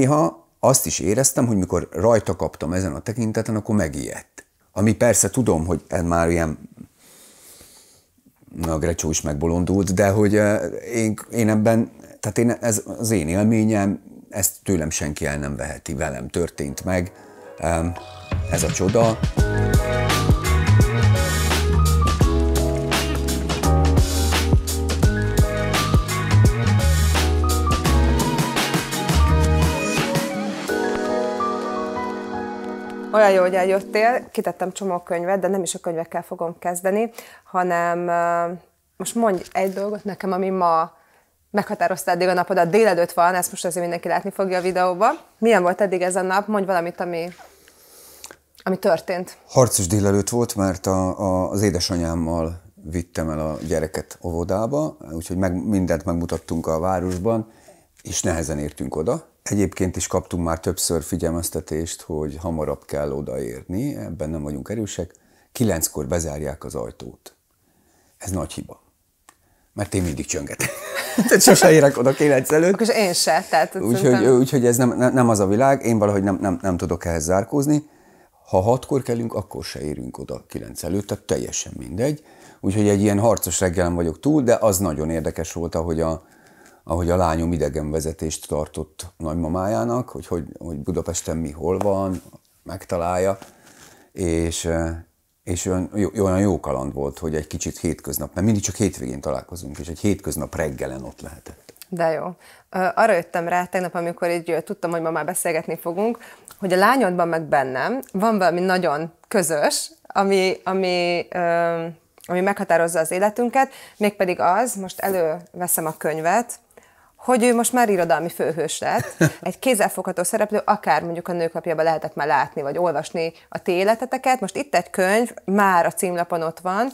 Néha azt is éreztem, hogy mikor rajta kaptam ezen a tekinteten, akkor megijedt. Ami persze tudom, hogy ez már ilyen a Grecsó is megbolondult, de hogy eh, én, én ebben, tehát én, ez az én élményem, ezt tőlem senki el nem veheti, velem történt meg. Ez a csoda. Olyan jó, hogy eljöttél. Kitettem csomó könyvet, de nem is a könyvekkel fogom kezdeni, hanem most mondj egy dolgot nekem, ami ma meghatározta eddig a napodat. Délelőtt van, ezt most azért mindenki látni fogja a videóban. Milyen volt eddig ez a nap? Mondj valamit, ami, ami történt. Harcos délelőtt volt, mert a, a, az édesanyámmal vittem el a gyereket óvodába, úgyhogy meg, mindent megmutattunk a városban, és nehezen értünk oda, Egyébként is kaptunk már többször figyelmeztetést, hogy hamarabb kell odaérni, ebben nem vagyunk erősek. Kilenckor bezárják az ajtót. Ez nagy hiba. Mert én mindig csöngetek. tehát sose érek oda kilenc előtt. Akkor én se. Tehát úgyhogy, szerintem... úgyhogy ez nem, nem, nem, az a világ, én valahogy nem, nem, nem tudok ehhez zárkózni. Ha hatkor kelünk, akkor se érünk oda kilenc előtt, tehát teljesen mindegy. Úgyhogy egy ilyen harcos reggelen vagyok túl, de az nagyon érdekes volt, ahogy a, ahogy a lányom idegenvezetést tartott nagymamájának, hogy, hogy, hogy Budapesten mi hol van, megtalálja, és, és olyan jó, olyan jó kaland volt, hogy egy kicsit hétköznap, mert mindig csak hétvégén találkozunk, és egy hétköznap reggelen ott lehetett. De jó. Arra jöttem rá tegnap, amikor így tudtam, hogy ma már beszélgetni fogunk, hogy a lányodban meg bennem van valami nagyon közös, ami, ami, ami meghatározza az életünket, mégpedig az, most előveszem a könyvet, hogy ő most már irodalmi főhős lett, egy kézzelfogható szereplő, akár mondjuk a nőklapjában lehetett már látni, vagy olvasni a ti életeteket. Most itt egy könyv, már a címlapon ott van,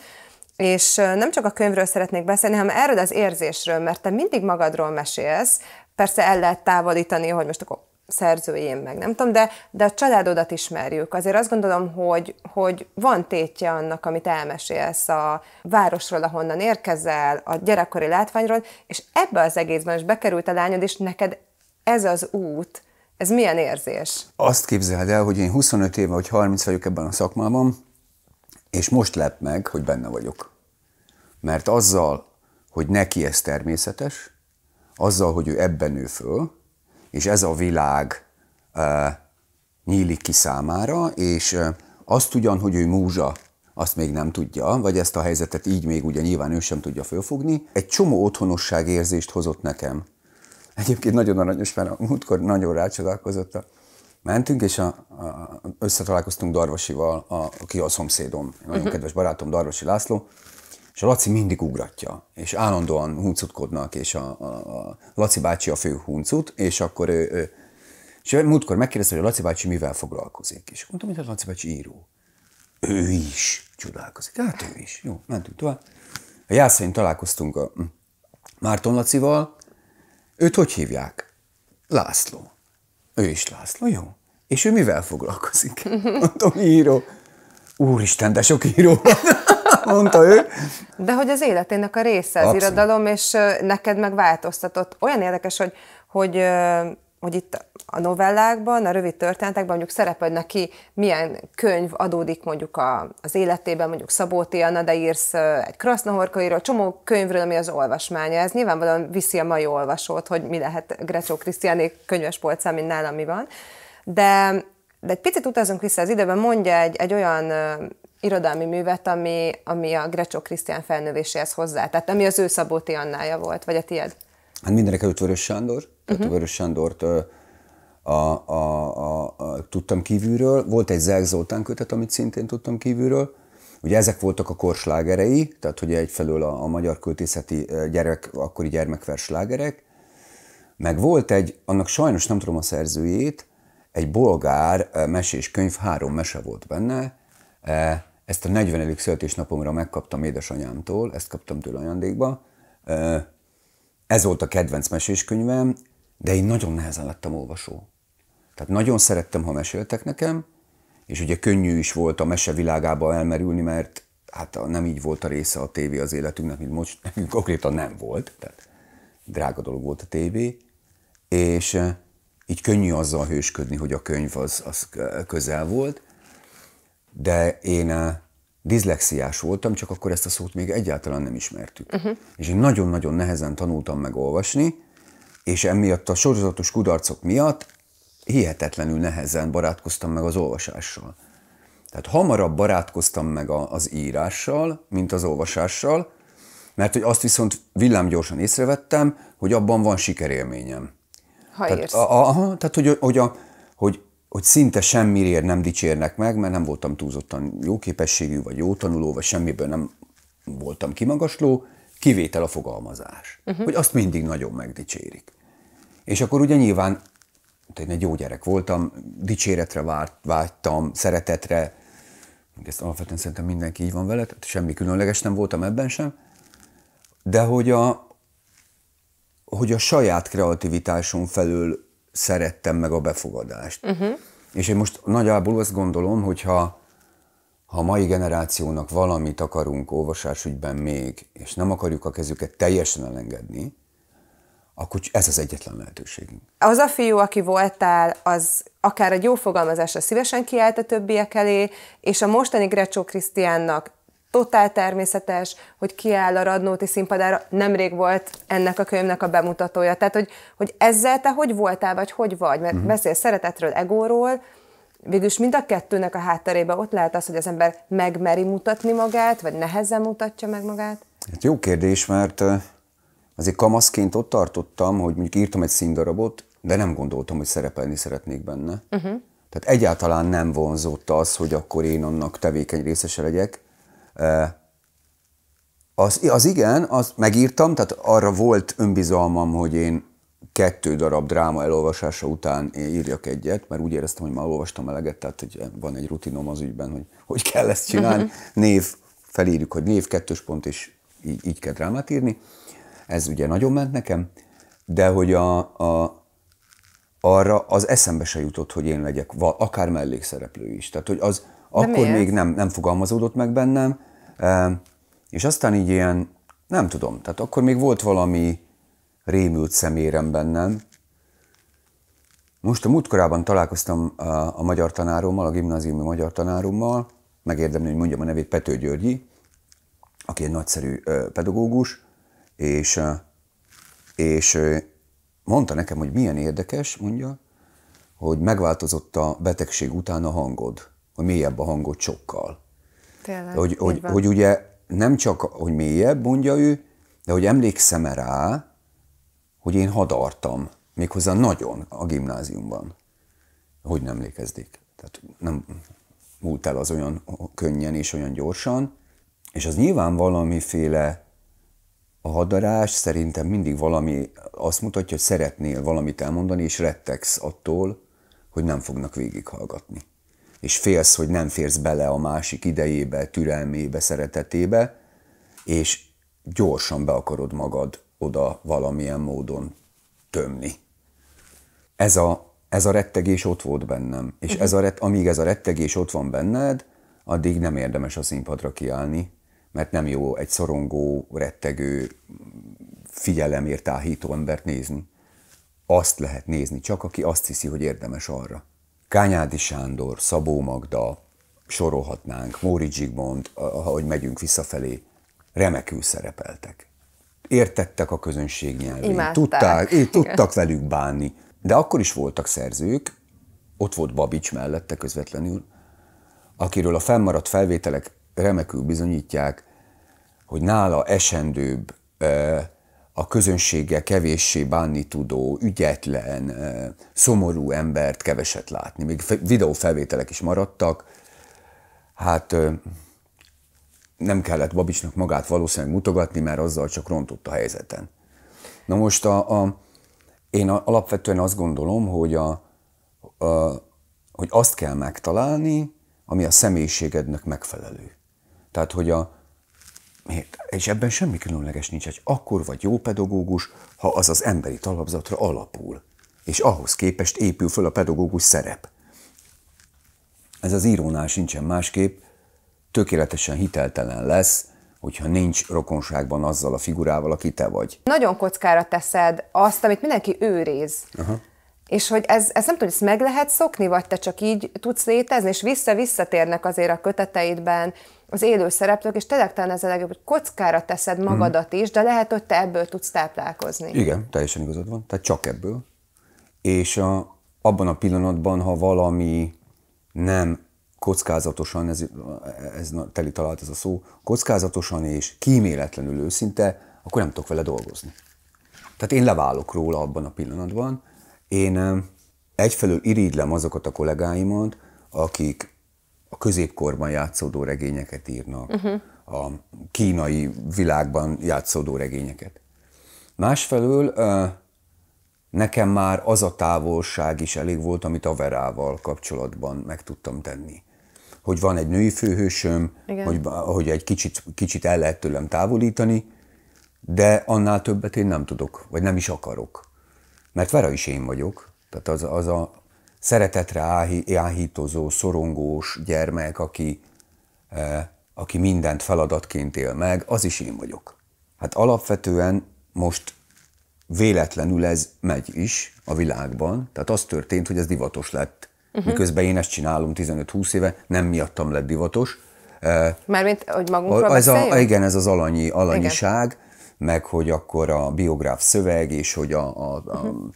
és nem csak a könyvről szeretnék beszélni, hanem erről az érzésről, mert te mindig magadról mesélsz, persze el lehet távolítani, hogy most akkor szerzőjén meg, nem tudom, de, de a családodat ismerjük. Azért azt gondolom, hogy, hogy van tétje annak, amit elmesélsz a városról, ahonnan érkezel, a gyerekkori látványról, és ebbe az egészben is bekerült a lányod, és neked ez az út, ez milyen érzés? Azt képzeld el, hogy én 25 éve, vagy 30 vagyok ebben a szakmában, és most lep meg, hogy benne vagyok. Mert azzal, hogy neki ez természetes, azzal, hogy ő ebben nő föl, és ez a világ nyílik ki számára, és azt ugyan, hogy ő múzsa, azt még nem tudja, vagy ezt a helyzetet így még ugye nyilván ő sem tudja fölfogni. Egy csomó otthonosság érzést hozott nekem. Egyébként nagyon aranyos, mert a múltkor nagyon rácsodálkozott. A, mentünk, és a, a, összetalálkoztunk Darvasival, a, aki a szomszédom, nagyon uh-huh. kedves barátom Darvasi László, és a Laci mindig ugratja, és állandóan huncutkodnak, és a, a, a Laci bácsi a fő huncut, és akkor ő, ő és múltkor megkérdezte, hogy a Laci bácsi mivel foglalkozik. És mondtam, hogy a hát Laci bácsi író. Ő is csodálkozik. Hát ő is. Jó, mentünk tovább. A Jászain találkoztunk a Márton Lacival. Őt hogy hívják? László. Ő is László, jó. És ő mivel foglalkozik? Mondtam, író. Úristen, de sok író van mondta ő. De hogy az életének a része az Abszolút. irodalom, és neked meg változtatott. Olyan érdekes, hogy, hogy hogy itt a novellákban, a rövid történetekben mondjuk szerepel neki, milyen könyv adódik mondjuk a, az életében, mondjuk Szabó Anna, de írsz egy Krasznahorkairól, csomó könyvről, ami az olvasmánya. Ez nyilvánvalóan viszi a mai olvasót, hogy mi lehet Grecsó Krisztiáné könyves polcán, mint nálam mi van. De, de egy picit utazunk vissza az időben, mondja egy, egy olyan irodalmi művet, ami, ami a Grecsó Krisztián felnövéséhez hozzá, tehát ami az ő Szabó Annája volt, vagy a tied? Hát mindenek előtt Vörös Sándor, tehát uh-huh. Mhm. a Vörös Sándort a, a, a, a, tudtam kívülről, volt egy Zelk Zoltán kötet, amit szintén tudtam kívülről, Ugye ezek voltak a korslágerei, tehát hogy egyfelől a, a magyar költészeti gyerek, akkori gyermekverslágerek, meg volt egy, annak sajnos nem tudom a szerzőjét, egy bolgár mesés könyv, három mese volt benne, Eh, ezt a 40. születésnapomra megkaptam édesanyámtól, ezt kaptam tőle ajándékba. Eh, ez volt a kedvenc meséskönyvem, de én nagyon nehezen lettem olvasó. Tehát nagyon szerettem, ha meséltek nekem, és ugye könnyű is volt a mese világába elmerülni, mert hát nem így volt a része a tévé az életünknek, mint most, nekünk konkrétan nem volt, tehát drága dolog volt a tévé, és eh, így könnyű azzal hősködni, hogy a könyv az, az közel volt, de én eh, diszlexiás voltam, csak akkor ezt a szót még egyáltalán nem ismertük. Uh-huh. És én nagyon-nagyon nehezen tanultam meg olvasni, és emiatt a sorozatos kudarcok miatt hihetetlenül nehezen barátkoztam meg az olvasással. Tehát hamarabb barátkoztam meg a, az írással, mint az olvasással, mert hogy azt viszont villámgyorsan észrevettem, hogy abban van sikerélményem. Ha tehát, írsz. A, a, tehát hogy, hogy, a, hogy hogy szinte semmiért nem dicsérnek meg, mert nem voltam túlzottan jó képességű, vagy jó tanuló, vagy semmiből nem voltam kimagasló, kivétel a fogalmazás. Uh-huh. Hogy azt mindig nagyon megdicsérik. És akkor ugye nyilván én egy jó gyerek voltam, dicséretre várt, vágytam, szeretetre, ezt alapvetően szerintem mindenki így van vele, tehát semmi különleges nem voltam ebben sem, de hogy a, hogy a saját kreativitásom felől szerettem meg a befogadást. Uh-huh. És én most nagyjából azt gondolom, hogy ha ha a mai generációnak valamit akarunk olvasásügyben még, és nem akarjuk a kezüket teljesen elengedni, akkor ez az egyetlen lehetőségünk. Az a fiú, aki voltál, az akár egy jó fogalmazásra szívesen kiállt a többiek elé, és a mostani Grecsó Krisztiánnak totál természetes, hogy kiáll a Radnóti színpadára, nemrég volt ennek a könyvnek a bemutatója. Tehát, hogy, hogy ezzel te hogy voltál, vagy hogy vagy? Mert uh-huh. Mhm. beszél szeretetről, egóról, végülis mind a kettőnek a hátterébe ott lehet az, hogy az ember megmeri mutatni magát, vagy nehezen mutatja meg magát? Hát jó kérdés, mert azért kamaszként ott tartottam, hogy mondjuk írtam egy színdarabot, de nem gondoltam, hogy szerepelni szeretnék benne. Uh-huh. Tehát egyáltalán nem vonzott az, hogy akkor én annak tevékeny részese legyek. Az, az igen, azt megírtam, tehát arra volt önbizalmam, hogy én kettő darab dráma elolvasása után én írjak egyet, mert úgy éreztem, hogy már olvastam eleget, tehát hogy van egy rutinom az ügyben, hogy hogy kell ezt csinálni. Mhm. Név, felírjuk, hogy név, kettős pont, és így, így kell drámát írni. Ez ugye nagyon ment nekem, de hogy a, a, arra az eszembe se jutott, hogy én legyek, akár mellékszereplő is. Tehát, hogy az, akkor még nem, nem fogalmazódott meg bennem, e, és aztán így ilyen, nem tudom, tehát akkor még volt valami rémült szemérem bennem. Most a múltkorában találkoztam a, e, a magyar tanárommal, a gimnáziumi magyar tanárommal, megérdemli, hogy mondjam a nevét, Pető Györgyi, aki egy nagyszerű e, pedagógus, és, és mondta nekem, hogy milyen érdekes, mondja, hogy megváltozott a betegség után a hangod hogy mélyebb a hangod sokkal. Tényleg, hogy, hogy, hogy ugye nem csak, hogy mélyebb, mondja ő, de hogy emlékszem -e rá, hogy én hadartam, méghozzá nagyon a gimnáziumban. Hogy nem emlékezdik. Tehát nem múlt el az olyan könnyen és olyan gyorsan, és az nyilván valamiféle a hadarás szerintem mindig valami azt mutatja, hogy szeretnél valamit elmondani, és rettegsz attól, hogy nem fognak végighallgatni és félsz, hogy nem férsz bele a másik idejébe, türelmébe, szeretetébe, és gyorsan be akarod magad oda valamilyen módon tömni. Ez a, ez a rettegés ott volt bennem, és mhm. ez a ret, amíg ez a rettegés ott van benned, addig nem érdemes a színpadra kiállni, mert nem jó egy szorongó, rettegő, figyelemért áhító embert nézni. Azt lehet nézni csak, aki azt hiszi, hogy érdemes arra. Kányádi Sándor, Szabó Magda, sorolhatnánk, Móri Zsigmond, ahogy megyünk visszafelé, remekül szerepeltek. Értettek a közönség nyelvén, tudták, így, tudtak velük bánni. De akkor is voltak szerzők, ott volt Babics mellette közvetlenül, akiről a fennmaradt felvételek remekül bizonyítják, hogy nála esendőbb, eh, a közönséggel kevéssé bánni tudó, ügyetlen, szomorú embert keveset látni. Még videófelvételek is maradtak. Hát nem kellett Babicsnak magát valószínűleg mutogatni, mert azzal csak rontott a helyzeten. Na most a, a, én alapvetően azt gondolom, hogy, a, a, hogy azt kell megtalálni, ami a személyiségednek megfelelő. Tehát, hogy a, Miért? És ebben semmi különleges nincs, hogy akkor vagy jó pedagógus, ha az az emberi talapzatra alapul, és ahhoz képest épül föl a pedagógus szerep. Ez az írónál sincsen másképp, tökéletesen hiteltelen lesz, hogyha nincs rokonságban azzal a figurával, aki te vagy. Nagyon kockára teszed azt, amit mindenki őriz, Aha. És hogy ez, ez nem tudom, ezt meg lehet szokni, vagy te csak így tudsz létezni, és vissza-visszatérnek azért a köteteidben az élő szereplők, és tényleg talán ez a legjobb, hogy kockára teszed mhm. magadat is, de lehet, hogy te ebből tudsz táplálkozni. Igen, teljesen igazad van, tehát csak ebből. És a, abban a pillanatban, ha valami nem kockázatosan, ez, ez teli talált ez a szó, kockázatosan és kíméletlenül őszinte, akkor nem tudok vele dolgozni. Tehát én leválok róla abban a pillanatban. Én egyfelől irigylem azokat a kollégáimat, akik a középkorban játszódó regényeket írnak, uh-huh. a kínai világban játszódó regényeket. Másfelől nekem már az a távolság is elég volt, amit a Verával kapcsolatban meg tudtam tenni. Hogy van egy női főhősöm, hogy, hogy egy kicsit, kicsit el lehet tőlem távolítani, de annál többet én nem tudok, vagy nem is akarok. Mert Vera is én vagyok, tehát az, az a szeretetre áhítozó, szorongós gyermek, aki, eh, aki mindent feladatként él meg, az is én vagyok. Hát alapvetően most véletlenül ez megy is a világban, tehát az történt, hogy ez divatos lett. Uh-huh. Miközben én ezt csinálom 15-20 éve, nem miattam lett divatos. Eh, Mármint, hogy magunkról ez a, Igen, ez az alanyi, alanyiság, igen. meg hogy akkor a biográf szöveg, és hogy a, a, a uh-huh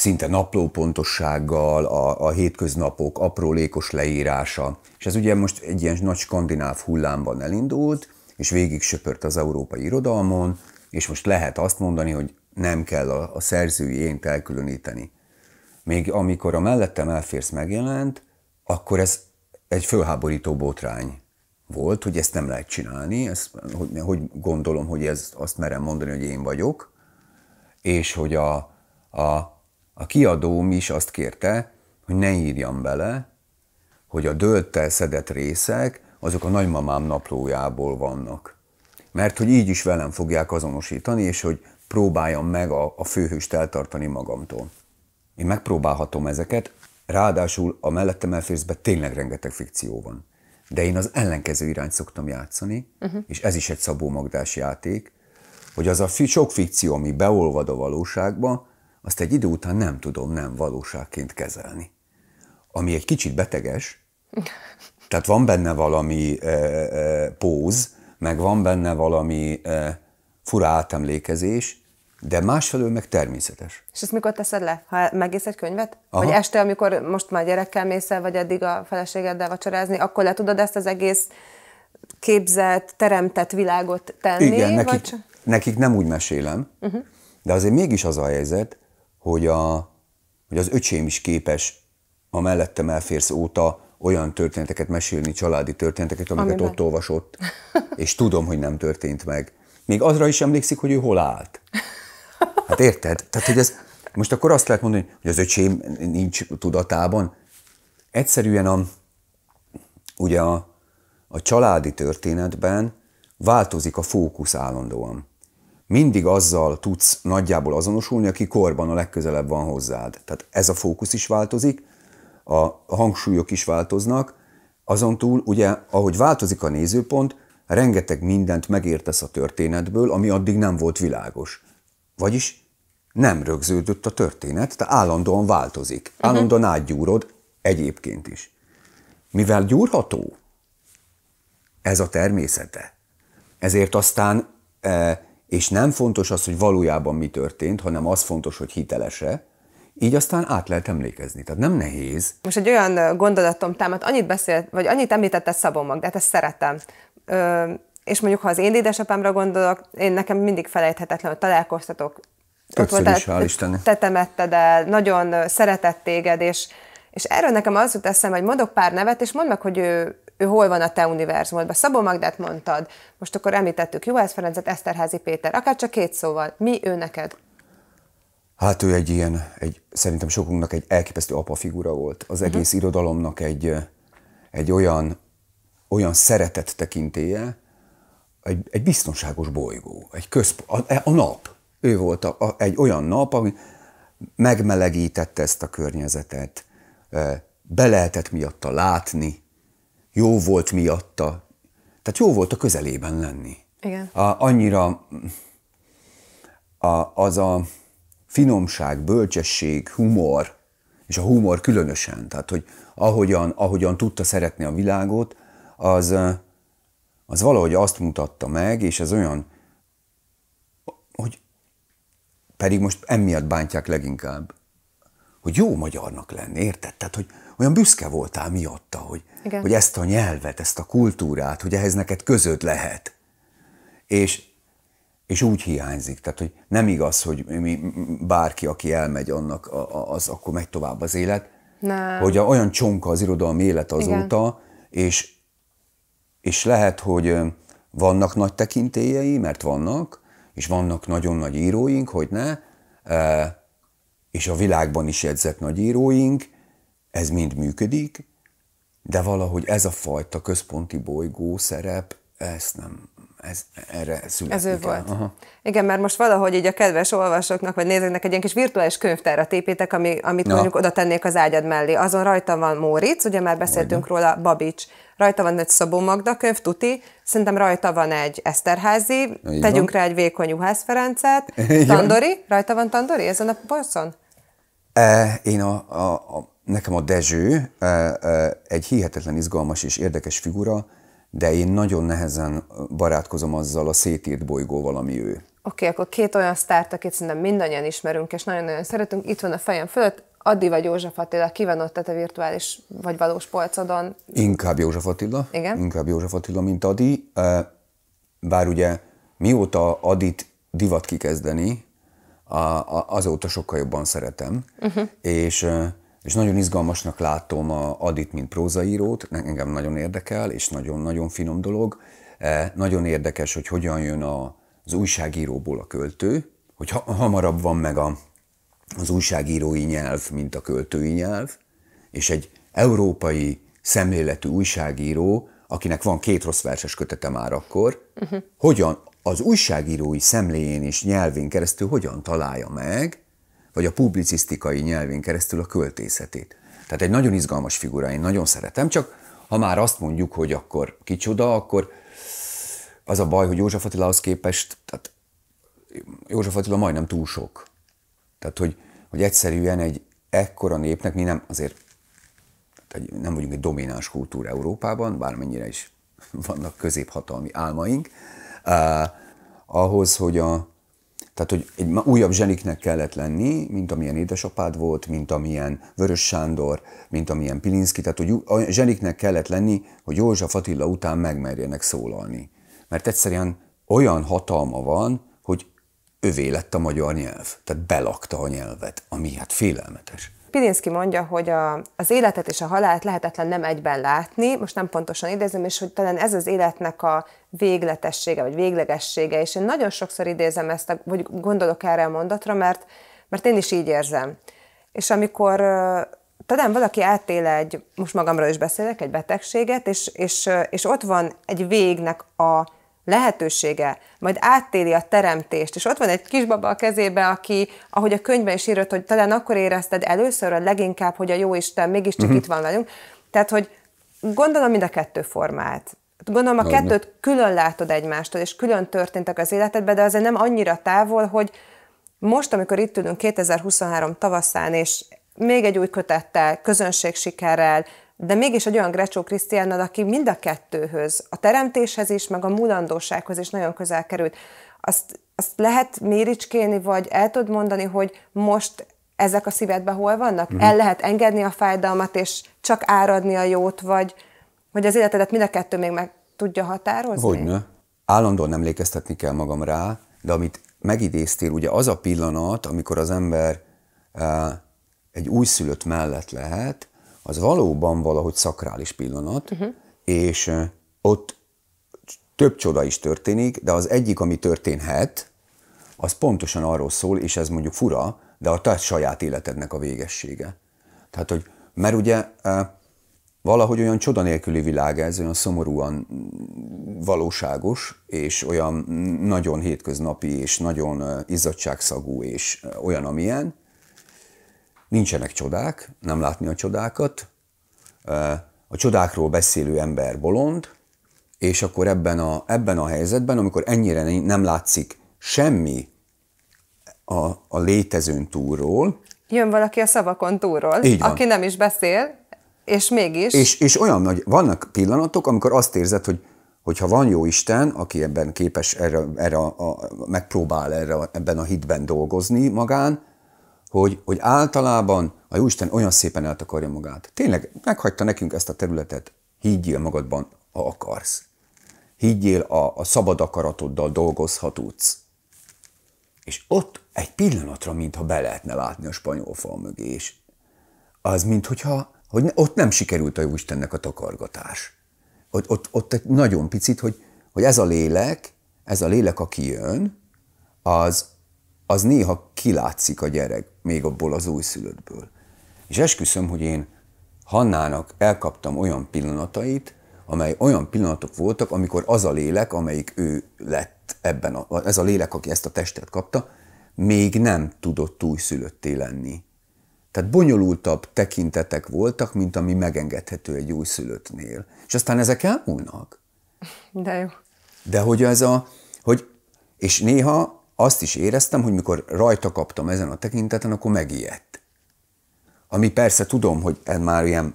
szinte napló pontossággal, a, a hétköznapok aprólékos leírása. És ez ugye most egy ilyen nagy skandináv hullámban elindult, és végig söpört az európai irodalmon, és most lehet azt mondani, hogy nem kell a, a szerzői ént elkülöníteni. Még amikor a Mellettem elférsz megjelent, akkor ez egy fölháborító botrány volt, hogy ezt nem lehet csinálni, ezt, hogy, hogy gondolom, hogy ez azt merem mondani, hogy én vagyok, és hogy a, a a kiadóm is azt kérte, hogy ne írjam bele, hogy a dölttel szedett részek azok a nagymamám naplójából vannak. Mert hogy így is velem fogják azonosítani, és hogy próbáljam meg a, a főhőst eltartani magamtól. Én megpróbálhatom ezeket, ráadásul a mellettem elférzben tényleg rengeteg fikció van. De én az ellenkező irányt szoktam játszani, uh-huh. és ez is egy Szabó Magdás játék, hogy az a fi- sok fikció, ami beolvad a valóságba, azt egy idő után nem tudom nem valóságként kezelni. Ami egy kicsit beteges, tehát van benne valami e, e, póz, meg van benne valami e, fura átemlékezés, de másfelől meg természetes. És ezt mikor teszed le? Ha megész egy könyvet? Aha. Vagy este, amikor most már gyerekkel mész el, vagy eddig a feleségeddel vacsorázni, akkor le tudod ezt az egész képzelt, teremtett világot tenni? Igen, nekik, vagy... nekik nem úgy mesélem, uh-huh. de azért mégis az a helyzet, hogy, a, hogy az öcsém is képes a mellettem elférsz óta olyan történeteket mesélni, családi történeteket, amiket Amiben. ott olvasott, és tudom, hogy nem történt meg. Még azra is emlékszik, hogy ő hol állt. Hát érted? Tehát, hogy ez, most akkor azt lehet mondani, hogy az öcsém nincs tudatában. Egyszerűen a, ugye a, a családi történetben változik a fókusz állandóan mindig azzal tudsz nagyjából azonosulni, aki korban a legközelebb van hozzád. Tehát ez a fókusz is változik, a hangsúlyok is változnak, azon túl ugye, ahogy változik a nézőpont, rengeteg mindent megértesz a történetből, ami addig nem volt világos. Vagyis nem rögződött a történet, tehát állandóan változik. Mhm. Állandóan átgyúrod, egyébként is. Mivel gyúrható, ez a természete. Ezért aztán Eh, és nem fontos az, hogy valójában mi történt, hanem az fontos, hogy hitelese, így aztán át lehet emlékezni. Tehát nem nehéz. Most egy olyan gondolatom támad, annyit beszélt, vagy annyit említette Szabó hát ezt szeretem. Ö, és mondjuk, ha az én édesapámra gondolok, én nekem mindig hogy találkoztatok. Többször is, hál' is, Te temetted el, nagyon szeretett téged, és, és erről nekem az jut eszem, hogy mondok pár nevet, és mondd meg, hogy ő, ő hol van a te univerzumodban. Szabó Magdát mondtad, most akkor említettük Juhász Ferencet, Eszterházi Péter, akár csak két szóval. Mi ő neked? Hát ő egy ilyen, egy, szerintem sokunknak egy elképesztő apa figura volt. Az mhm. egész uh-huh. irodalomnak egy, egy olyan, olyan szeretett tekintéje, egy, egy biztonságos bolygó, egy közp, a, a nap. Ő volt a, a, egy olyan nap, ami megmelegítette ezt a környezetet, be lehetett miatta látni, jó volt miatta. Tehát jó volt a közelében lenni. Igen. A, annyira a, az a finomság, bölcsesség, humor, és a humor különösen, tehát hogy ahogyan, ahogyan tudta szeretni a világot, az, az valahogy azt mutatta meg, és ez olyan, hogy pedig most emiatt bántják leginkább, hogy jó magyarnak lenni, érted? Tehát, hogy, olyan büszke voltál miatta, hogy, Igen. hogy ezt a nyelvet, ezt a kultúrát, hogy ehhez neked közöd lehet. És, és úgy hiányzik. Tehát, hogy nem igaz, hogy mi, bárki, aki elmegy, annak az akkor megy tovább az élet. Nem. Hogy olyan csonka az irodalmi élet azóta, Igen. és, és lehet, hogy vannak nagy tekintélyei, mert vannak, és vannak nagyon nagy íróink, hogy ne, és a világban is jegyzett nagy íróink, ez mind működik, de valahogy ez a fajta központi bolygó szerep, ezt nem, ez, erre születik. Ez ő el. volt. Aha. Igen, mert most valahogy így a kedves olvasóknak vagy nézőknek egy ilyen kis virtuális könyvtárat építek, ami, amit Na. mondjuk oda tennék az ágyad mellé. Azon rajta van Móricz, ugye már beszéltünk Olyan. róla, Babics, rajta van egy Szabó Magda könyv, Tuti, szerintem rajta van egy Eszterházi, Igen. tegyünk rá egy vékony Juhász Ferencet, Tandori, rajta van Tandori ezen a polcon? E, én a, a, a nekem a Dezső egy hihetetlen izgalmas és érdekes figura, de én nagyon nehezen barátkozom azzal a szétét bolygóval, ami ő. Oké, okay, akkor két olyan sztárt, akit szerintem mindannyian ismerünk, és nagyon-nagyon szeretünk. Itt van a fejem fölött, Addi vagy József Attila, ki van ott a te virtuális vagy valós polcodon? Inkább József Attila. Igen? Inkább József Attila, mint Adi. Bár ugye mióta Adit divat kikezdeni, azóta sokkal jobban szeretem. Uh-huh. És és nagyon izgalmasnak látom a Adit, mint prózaírót, engem nagyon érdekel, és nagyon-nagyon finom dolog. E, nagyon érdekes, hogy hogyan jön az újságíróból a költő, hogy ha, hamarabb van meg a, az újságírói nyelv, mint a költői nyelv, és egy európai szemléletű újságíró, akinek van két rossz verses kötete már akkor, uh-huh. hogyan az újságírói szemléjén és nyelvén keresztül hogyan találja meg vagy a publicisztikai nyelvén keresztül a költészetét. Tehát egy nagyon izgalmas figura, én nagyon szeretem, csak ha már azt mondjuk, hogy akkor kicsoda, akkor az a baj, hogy József Attilához képest, tehát József Attila majdnem túl sok. Tehát, hogy, hogy egyszerűen egy ekkora népnek, mi nem azért tehát nem vagyunk egy domináns kultúra Európában, bármennyire is vannak középhatalmi álmaink, eh, ahhoz, hogy a, tehát, hogy egy újabb zseniknek kellett lenni, mint amilyen édesapád volt, mint amilyen Vörös Sándor, mint amilyen Pilinszki. Tehát, hogy a zseniknek kellett lenni, hogy József Attila után megmerjenek szólalni. Mert egyszerűen olyan hatalma van, hogy övé lett a magyar nyelv. Tehát belakta a nyelvet, ami hát félelmetes. Pilinszki mondja, hogy a, az életet és a halált lehetetlen nem egyben látni, most nem pontosan idézem, és hogy talán ez az életnek a végletessége, vagy véglegessége, és én nagyon sokszor idézem ezt, a, vagy gondolok erre a mondatra, mert, mert én is így érzem. És amikor talán valaki átél egy, most magamról is beszélek, egy betegséget, és, és, és ott van egy végnek a lehetősége, majd áttéli a teremtést, és ott van egy kisbaba a kezébe, aki, ahogy a könyvben is írott, hogy talán akkor érezted először a leginkább, hogy a jó Isten mégiscsak uh-huh. Mhm. itt van velünk. Tehát, hogy gondolom mind a kettő formát. Gondolom a kettőt külön látod egymástól, és külön történtek az életedben, de azért nem annyira távol, hogy most, amikor itt ülünk 2023 tavaszán, és még egy új kötettel, közönségsikerrel, de mégis egy olyan Grecsó Krisztiánnal, aki mind a kettőhöz, a teremtéshez is, meg a mulandósághoz is nagyon közel került. Azt, azt lehet méricskéni, vagy el tud mondani, hogy most ezek a szívedben hol vannak? Mm. El lehet engedni a fájdalmat, és csak áradni a jót, vagy, vagy az életedet mind a kettő még meg tudja határozni? Hogyne. Állandóan emlékeztetni kell magam rá, de amit megidéztél, ugye az a pillanat, amikor az ember eh, egy újszülött mellett lehet, az valóban valahogy szakrális pillanat, uh-huh. és ott több csoda is történik, de az egyik, ami történhet, az pontosan arról szól, és ez mondjuk fura, de a te saját életednek a végessége. Tehát, hogy, mert ugye valahogy olyan csoda nélküli világ ez, olyan szomorúan valóságos, és olyan nagyon hétköznapi, és nagyon izzadságszagú, és olyan, amilyen, Nincsenek csodák, nem látni a csodákat. A csodákról beszélő ember bolond, és akkor ebben a, ebben a helyzetben, amikor ennyire nem látszik semmi a, a létezőn túlról. Jön valaki a szavakon túlról, aki nem is beszél, és mégis. És, és olyan nagy, vannak pillanatok, amikor azt érzed, hogy hogyha van jó Isten, aki ebben képes erre, erre a, a, megpróbál erre, ebben a hitben dolgozni magán, hogy, hogy általában a Jóisten olyan szépen eltakarja magát. Tényleg meghagyta nekünk ezt a területet. Higgyél magadban, ha akarsz. Higgyél, a, a szabad akaratoddal dolgozhatsz. És ott egy pillanatra, mintha be lehetne látni a spanyol fal mögé, és az, mintha hogy ott nem sikerült a Jóistennek a takargatás. Ott, ott, ott egy nagyon picit, hogy, hogy ez a lélek, ez a lélek, aki jön, az, az néha kilátszik a gyerek, még abból az újszülöttből. És esküszöm, hogy én Hannának elkaptam olyan pillanatait, amely olyan pillanatok voltak, amikor az a lélek, amelyik ő lett ebben, a, ez a lélek, aki ezt a testet kapta, még nem tudott újszülötté lenni. Tehát bonyolultabb tekintetek voltak, mint ami megengedhető egy újszülöttnél. És aztán ezek elmúlnak. De jó. De hogy ez a, hogy, és néha azt is éreztem, hogy mikor rajta kaptam ezen a tekinteten, akkor megijedt. Ami persze tudom, hogy ez már ilyen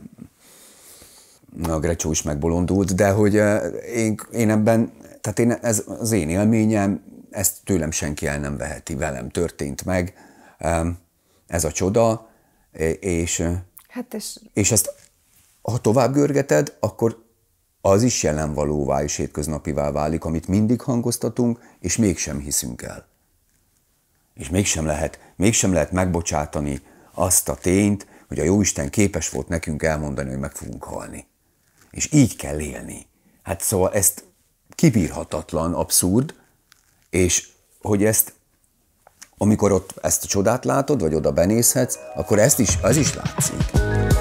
a Grecsó is megbolondult, de hogy eh, én, én ebben, tehát én, ez az én élményem, ezt tőlem senki el nem veheti, velem történt meg ez a csoda, és, eh, hát és... és ezt ha tovább görgeted, akkor az is jelenvalóvá és hétköznapivá válik, amit mindig hangoztatunk, és mégsem hiszünk el. És mégsem lehet, mégsem lehet megbocsátani azt a tényt, hogy a Jóisten képes volt nekünk elmondani, hogy meg fogunk halni. És így kell élni. Hát szóval ezt kibírhatatlan abszurd, és hogy ezt, amikor ott ezt a csodát látod, vagy oda benézhetsz, akkor ezt is, az is látszik.